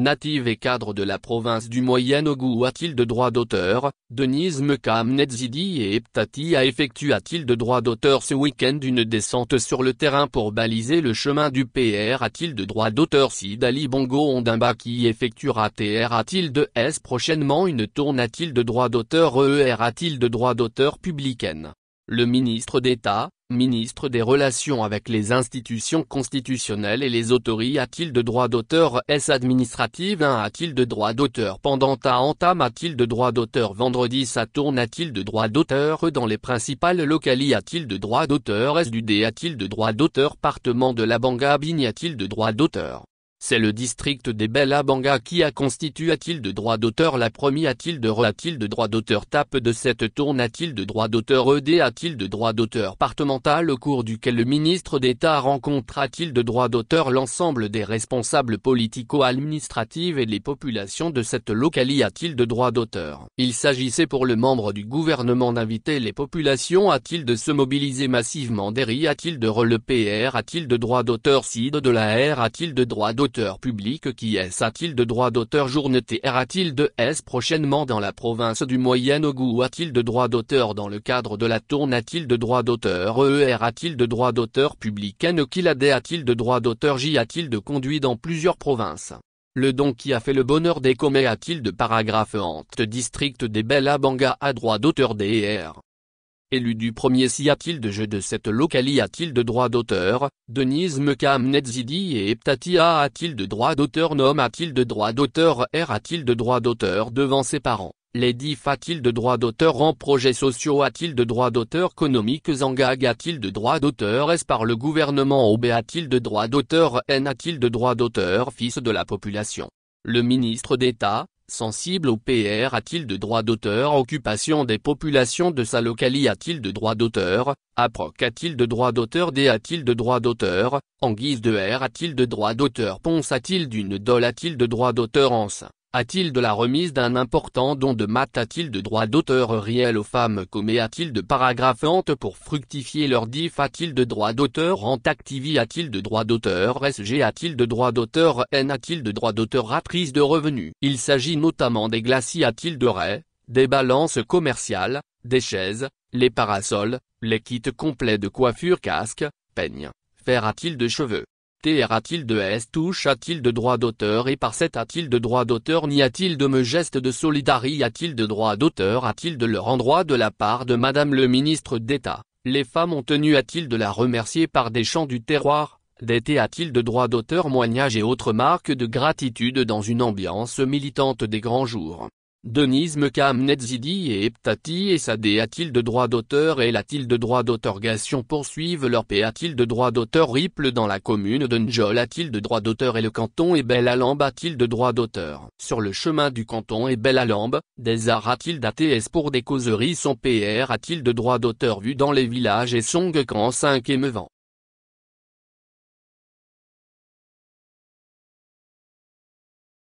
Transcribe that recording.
native et cadre de la province du Moyen-Ogou a-t-il de droit d'auteur, Denise Netzidi et Eptati a effectué a-t-il de droit d'auteur ce week-end une descente sur le terrain pour baliser le chemin du PR a-t-il de droit d'auteur si Dali Bongo Ondimba qui effectuera TR a-t-il de S prochainement une tourne a-t-il de droit d'auteur ER a-t-il de droit d'auteur publicaine le ministre d'État, ministre des Relations avec les institutions constitutionnelles et les autorités a-t-il de droit d'auteur S administrative 1 a-t-il de droit d'auteur pendant à entame a-t-il de droit d'auteur vendredi ça tourne a-t-il de droit d'auteur dans les principales localités a-t-il de droit d'auteur S du D a-t-il de droit d'auteur partement de la Bangabigne a-t-il de droit d'auteur c'est le district des Bella Banga qui a constitué a-t-il de droit d'auteur la première a-t-il de re il de droit d'auteur tape de cette tourne a-t-il de droit d'auteur ED a-t-il de droit d'auteur partemental au cours duquel le ministre d'État rencontre a-t-il de droit d'auteur l'ensemble des responsables politico-administratifs et les populations de cette localité a-t-il de droit d'auteur Il s'agissait pour le membre du gouvernement d'inviter les populations a-t-il de se mobiliser massivement Derry a-t-il de re le PR a-t-il de droit d'auteur CID de la R a-t-il de droit d'auteur auteur public qui est a-t-il de droit d'auteur r a-t-il de S prochainement dans la province du moyen ou a-t-il de droit d'auteur dans le cadre de la tourne a-t-il de droit d'auteur ER a-t-il de droit d'auteur public Kilade a-t-il de droit d'auteur J a-t-il de conduit dans plusieurs provinces le don qui a fait le bonheur des comets a-t-il de paragraphe hante district des Bella Banga à droit d'auteur Dr. E e Élu du premier a t il de jeu de cette y a-t-il de droit d'auteur, Denise Mekam Netzidi et Eptatia a-t-il de droit d'auteur Nom a-t-il de droit d'auteur R a-t-il de droit d'auteur devant ses parents Lady a-t-il de droit d'auteur en projets sociaux a-t-il de droit d'auteur économique Zangag a-t-il de droit d'auteur Est-ce par le gouvernement OB a-t-il de droit d'auteur N a-t-il de droit d'auteur Fils de la population le ministre d'État, Sensible au PR a-t-il de droit d'auteur Occupation des populations de sa localité a-t-il de droit d'auteur Aproc a-t-il de droit d'auteur D a-t-il de droit d'auteur En guise de R a-t-il de droit d'auteur Ponce a-t-il d'une dole a-t-il de droit d'auteur Anse a-t-il de la remise d'un important don de maths A-t-il de droit d'auteur réel aux femmes Comme A-t-il de paragraphes pour fructifier leur diff A-t-il de droit d'auteur tactivi A-t-il de droit d'auteur SG A-t-il de droit d'auteur N A-t-il de droit d'auteur Attrice de revenus Il s'agit notamment des glacis A-t-il de raies, des balances commerciales, des chaises, les parasols, les kits complets de coiffure casque, peigne, fer A-t-il de cheveux TR a-t-il de S touche a-t-il de droit d'auteur et par cette a-t-il de droit d'auteur n'y a-t-il de me geste de solidarité a-t-il de droit d'auteur a-t-il de leur endroit de la part de Madame le ministre d'État Les femmes ont tenu a-t-il de la remercier par des chants du terroir D'été a-t-il de droit d'auteur moignage et autres marques de gratitude dans une ambiance militante des grands jours Denise Netzidi et Eptati et Sadé a-t-il de droit d'auteur et l'a-t-il de droit d'autorgation poursuivent leur paix a-t-il de droit d'auteur Ripple dans la commune de Njol a-t-il de droit d'auteur et le canton et Belle a-t-il de droit d'auteur Sur le chemin du canton et Belle des arts a-t-il d'ATS pour des causeries son PR a-t-il de droit d'auteur vu dans les villages et Song 5 émeuvant